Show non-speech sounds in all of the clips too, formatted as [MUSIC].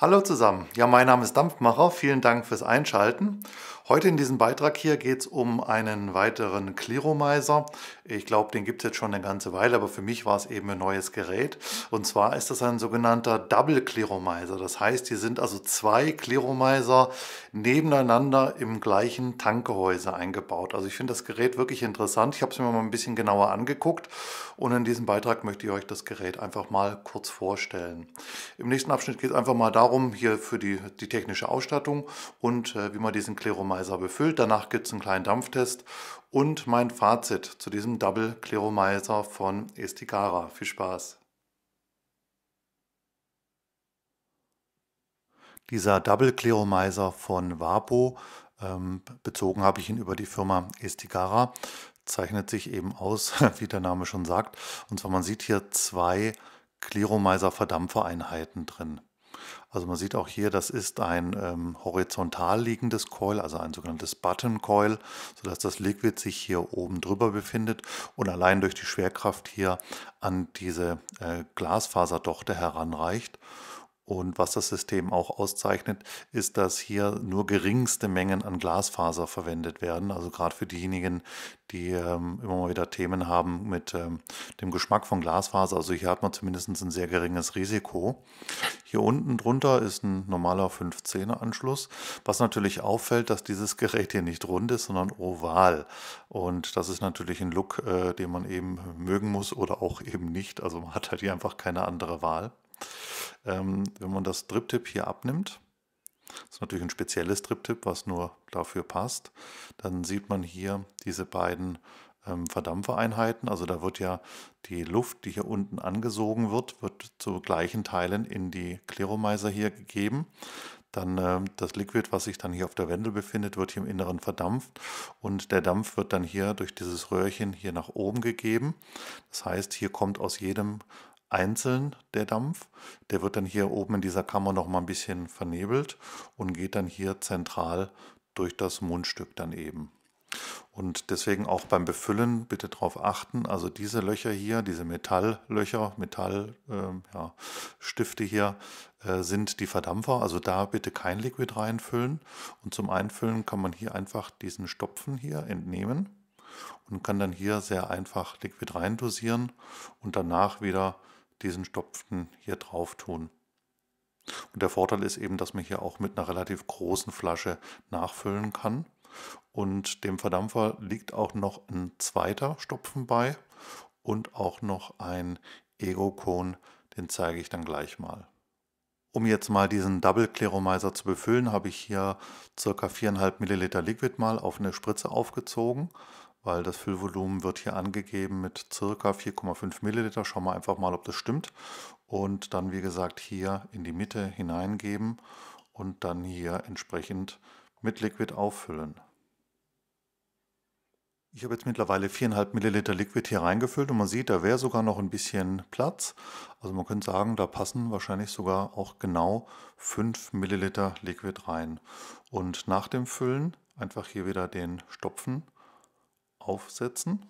Hallo zusammen, ja mein Name ist Dampfmacher, vielen Dank fürs Einschalten Heute in diesem Beitrag hier geht es um einen weiteren Clearomizer. Ich glaube, den gibt es jetzt schon eine ganze Weile, aber für mich war es eben ein neues Gerät. Und zwar ist das ein sogenannter Double Clearomizer. Das heißt, hier sind also zwei Clearomizer nebeneinander im gleichen Tankgehäuse eingebaut. Also ich finde das Gerät wirklich interessant. Ich habe es mir mal ein bisschen genauer angeguckt und in diesem Beitrag möchte ich euch das Gerät einfach mal kurz vorstellen. Im nächsten Abschnitt geht es einfach mal darum, hier für die, die technische Ausstattung und äh, wie man diesen Clearomizer Cleromycer befüllt. Danach gibt es einen kleinen Dampftest und mein Fazit zu diesem Double Cleromycer von Estigara. Viel Spaß! Dieser Double Cleromycer von Vapo, ähm, bezogen habe ich ihn über die Firma Estigara, zeichnet sich eben aus, [LAUGHS] wie der Name schon sagt. Und zwar man sieht hier zwei Cleromycer Verdampfereinheiten drin. Also man sieht auch hier, das ist ein ähm, horizontal liegendes Coil, also ein sogenanntes Button Coil, sodass das Liquid sich hier oben drüber befindet und allein durch die Schwerkraft hier an diese äh, Glasfaserdochte heranreicht. Und was das System auch auszeichnet, ist, dass hier nur geringste Mengen an Glasfaser verwendet werden. Also gerade für diejenigen, die ähm, immer mal wieder Themen haben mit ähm, dem Geschmack von Glasfaser. Also hier hat man zumindest ein sehr geringes Risiko. Hier unten drunter ist ein normaler 510er Anschluss, was natürlich auffällt, dass dieses Gerät hier nicht rund ist, sondern oval. Und das ist natürlich ein Look, äh, den man eben mögen muss oder auch eben nicht. Also man hat halt hier einfach keine andere Wahl. Ähm, wenn man das Drip-Tip hier abnimmt, das ist natürlich ein spezielles Drip-Tip, was nur dafür passt, dann sieht man hier diese beiden ähm, Verdampfereinheiten. Also da wird ja die Luft, die hier unten angesogen wird, wird zu gleichen Teilen in die Kleromizer hier gegeben. Dann äh, das Liquid, was sich dann hier auf der Wendel befindet, wird hier im Inneren verdampft und der Dampf wird dann hier durch dieses Röhrchen hier nach oben gegeben. Das heißt, hier kommt aus jedem einzeln, der Dampf. Der wird dann hier oben in dieser Kammer noch mal ein bisschen vernebelt und geht dann hier zentral durch das Mundstück dann eben. Und deswegen auch beim Befüllen bitte darauf achten, also diese Löcher hier, diese Metalllöcher, Metallstifte äh, ja, hier, äh, sind die Verdampfer. Also da bitte kein Liquid reinfüllen. Und zum Einfüllen kann man hier einfach diesen Stopfen hier entnehmen und kann dann hier sehr einfach Liquid reindosieren und danach wieder diesen Stopfen hier drauf tun. Und der Vorteil ist eben, dass man hier auch mit einer relativ großen Flasche nachfüllen kann. Und dem Verdampfer liegt auch noch ein zweiter Stopfen bei und auch noch ein Ego-Cone, den zeige ich dann gleich mal. Um jetzt mal diesen Double Kleromizer zu befüllen, habe ich hier ca. 4,5 ml Liquid mal auf eine Spritze aufgezogen weil das Füllvolumen wird hier angegeben mit circa 4,5 Milliliter. Schauen wir einfach mal, ob das stimmt. Und dann, wie gesagt, hier in die Mitte hineingeben und dann hier entsprechend mit Liquid auffüllen. Ich habe jetzt mittlerweile 4,5 Milliliter Liquid hier reingefüllt und man sieht, da wäre sogar noch ein bisschen Platz. Also man könnte sagen, da passen wahrscheinlich sogar auch genau 5 Milliliter Liquid rein. Und nach dem Füllen einfach hier wieder den Stopfen aufsetzen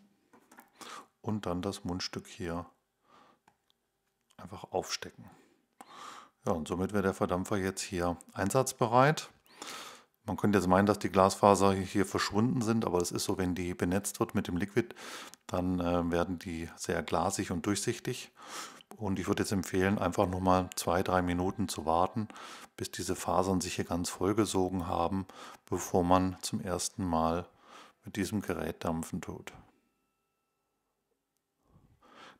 und dann das Mundstück hier einfach aufstecken. Ja, und somit wäre der Verdampfer jetzt hier einsatzbereit. Man könnte jetzt meinen, dass die Glasfaser hier verschwunden sind, aber es ist so, wenn die benetzt wird mit dem Liquid, dann äh, werden die sehr glasig und durchsichtig. Und ich würde jetzt empfehlen, einfach nochmal zwei, drei Minuten zu warten, bis diese Fasern sich hier ganz vollgesogen haben, bevor man zum ersten Mal mit diesem Gerät dampfen tut.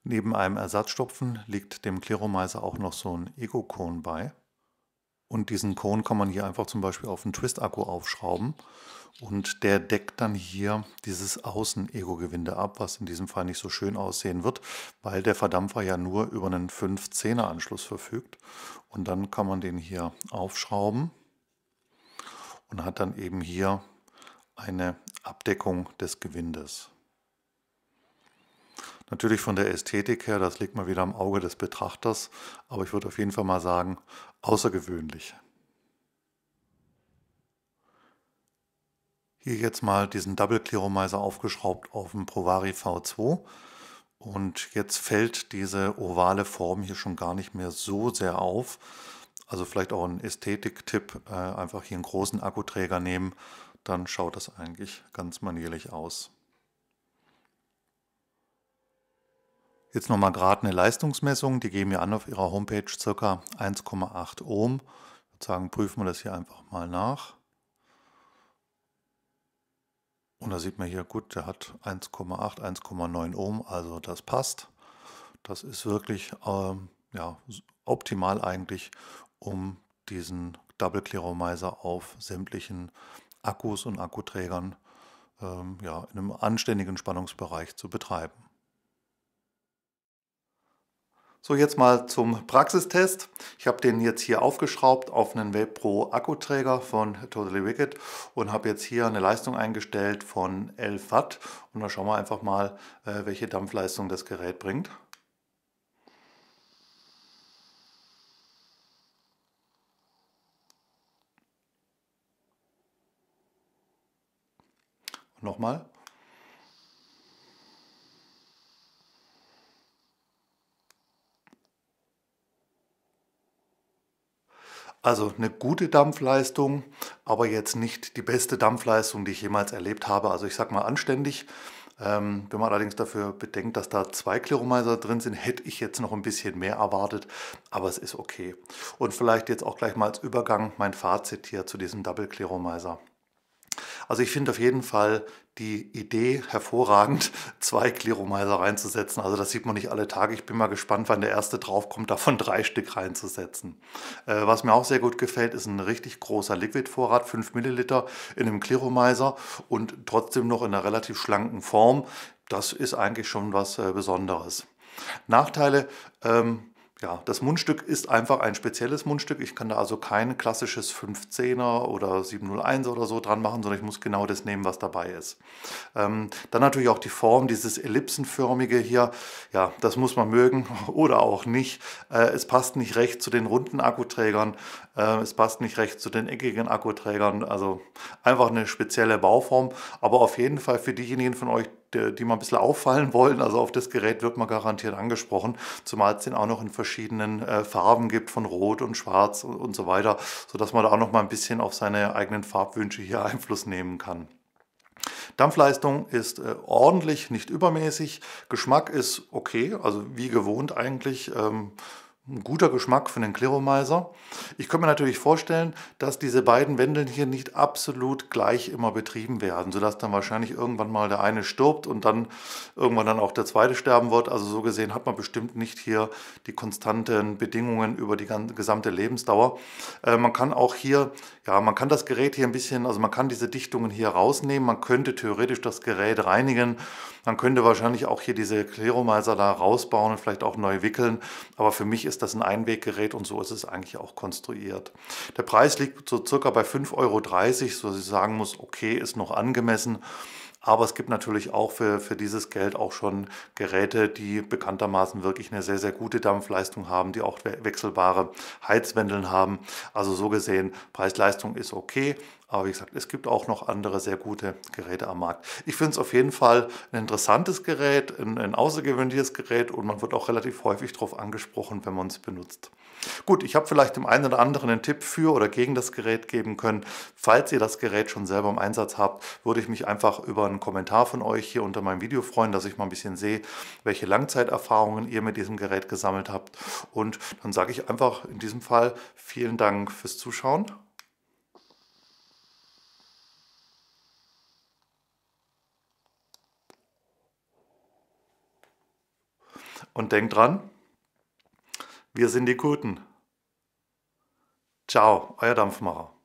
Neben einem Ersatzstopfen liegt dem Kleromeiser auch noch so ein ego kon bei. Und diesen Kon kann man hier einfach zum Beispiel auf einen Twist-Akku aufschrauben. Und der deckt dann hier dieses Außen-Ego-Gewinde ab, was in diesem Fall nicht so schön aussehen wird, weil der Verdampfer ja nur über einen 510 er anschluss verfügt. Und dann kann man den hier aufschrauben und hat dann eben hier eine Abdeckung des Gewindes. Natürlich von der Ästhetik her, das liegt mal wieder am Auge des Betrachters, aber ich würde auf jeden Fall mal sagen, außergewöhnlich. Hier jetzt mal diesen Double Clearomizer aufgeschraubt auf dem Provari V2 und jetzt fällt diese ovale Form hier schon gar nicht mehr so sehr auf. Also vielleicht auch ein Ästhetik-Tipp, äh, einfach hier einen großen Akkuträger nehmen, dann schaut das eigentlich ganz manierlich aus. Jetzt nochmal gerade eine Leistungsmessung. Die geben wir an auf ihrer Homepage ca. 1,8 Ohm. Ich würde sagen, prüfen wir das hier einfach mal nach. Und da sieht man hier, gut, der hat 1,8, 1,9 Ohm, also das passt. Das ist wirklich ähm, ja, optimal eigentlich, um diesen Double Cleromizer auf sämtlichen Akkus und Akkuträgern ähm, ja, in einem anständigen Spannungsbereich zu betreiben. So, jetzt mal zum Praxistest. Ich habe den jetzt hier aufgeschraubt auf einen Vape Pro Akkuträger von Totally Wicked und habe jetzt hier eine Leistung eingestellt von 11 Watt. Und dann schauen wir einfach mal, äh, welche Dampfleistung das Gerät bringt. Nochmal. Also eine gute Dampfleistung, aber jetzt nicht die beste Dampfleistung, die ich jemals erlebt habe. Also ich sag mal anständig. Ähm, wenn man allerdings dafür bedenkt, dass da zwei Clearomizer drin sind, hätte ich jetzt noch ein bisschen mehr erwartet, aber es ist okay. Und vielleicht jetzt auch gleich mal als Übergang mein Fazit hier zu diesem Double Clearomizer. Also ich finde auf jeden Fall die Idee hervorragend, [LAUGHS] zwei Kleromeiser reinzusetzen. Also das sieht man nicht alle Tage. Ich bin mal gespannt, wann der erste draufkommt, davon [LAUGHS] drei Stück reinzusetzen. Äh, was mir auch sehr gut gefällt, ist ein richtig großer Liquidvorrat, 5 Milliliter in einem Kleromeiser und trotzdem noch in einer relativ schlanken Form. Das ist eigentlich schon was äh, Besonderes. Nachteile, ähm, ja, das Mundstück ist einfach ein spezielles Mundstück. Ich kann da also kein klassisches 510er oder 701 oder so dran machen, sondern ich muss genau das nehmen, was dabei ist. Ähm, dann natürlich auch die Form, dieses ellipsenförmige hier. Ja, das muss man mögen [LAUGHS] oder auch nicht. Äh, es passt nicht recht zu den runden Akkuträgern. Äh, es passt nicht recht zu den eckigen Akkuträgern. Also einfach eine spezielle Bauform. Aber auf jeden Fall für diejenigen von euch, die, die mal ein bisschen auffallen wollen. Also auf das Gerät wird man garantiert angesprochen, zumal es den auch noch in verschiedenen äh, Farben gibt, von Rot und Schwarz und, und so weiter, sodass man da auch noch mal ein bisschen auf seine eigenen Farbwünsche hier Einfluss nehmen kann. Dampfleistung ist äh, ordentlich, nicht übermäßig. Geschmack ist okay, also wie gewohnt eigentlich. Ähm, ein guter Geschmack für den Kleromizer. Ich könnte mir natürlich vorstellen, dass diese beiden Wendeln hier nicht absolut gleich immer betrieben werden, sodass dann wahrscheinlich irgendwann mal der eine stirbt und dann irgendwann dann auch der zweite sterben wird. Also so gesehen hat man bestimmt nicht hier die konstanten Bedingungen über die gesamte Lebensdauer. Äh, man kann auch hier, ja, man kann das Gerät hier ein bisschen, also man kann diese Dichtungen hier rausnehmen. Man könnte theoretisch das Gerät reinigen man könnte wahrscheinlich auch hier diese Kleromeiser da rausbauen und vielleicht auch neu wickeln. Aber für mich ist das ein Einweggerät und so ist es eigentlich auch konstruiert. Der Preis liegt so circa bei 5,30 Euro, so dass ich sagen muss, okay, ist noch angemessen. Aber es gibt natürlich auch für, für dieses Geld auch schon Geräte, die bekanntermaßen wirklich eine sehr, sehr gute Dampfleistung haben, die auch wechselbare Heizwendeln haben. Also so gesehen, Preis-Leistung ist okay. Aber wie gesagt, es gibt auch noch andere sehr gute Geräte am Markt. Ich finde es auf jeden Fall ein interessantes Gerät, ein, ein außergewöhnliches Gerät und man wird auch relativ häufig darauf angesprochen, wenn man es benutzt. Gut, ich habe vielleicht dem einen oder anderen einen Tipp für oder gegen das Gerät geben können. Falls ihr das Gerät schon selber im Einsatz habt, würde ich mich einfach über einen Kommentar von euch hier unter meinem Video freuen, dass ich mal ein bisschen sehe, welche Langzeiterfahrungen ihr mit diesem Gerät gesammelt habt. Und dann sage ich einfach in diesem Fall vielen Dank fürs Zuschauen Und denkt dran, wir sind die Guten. Ciao, euer Dampfmacher.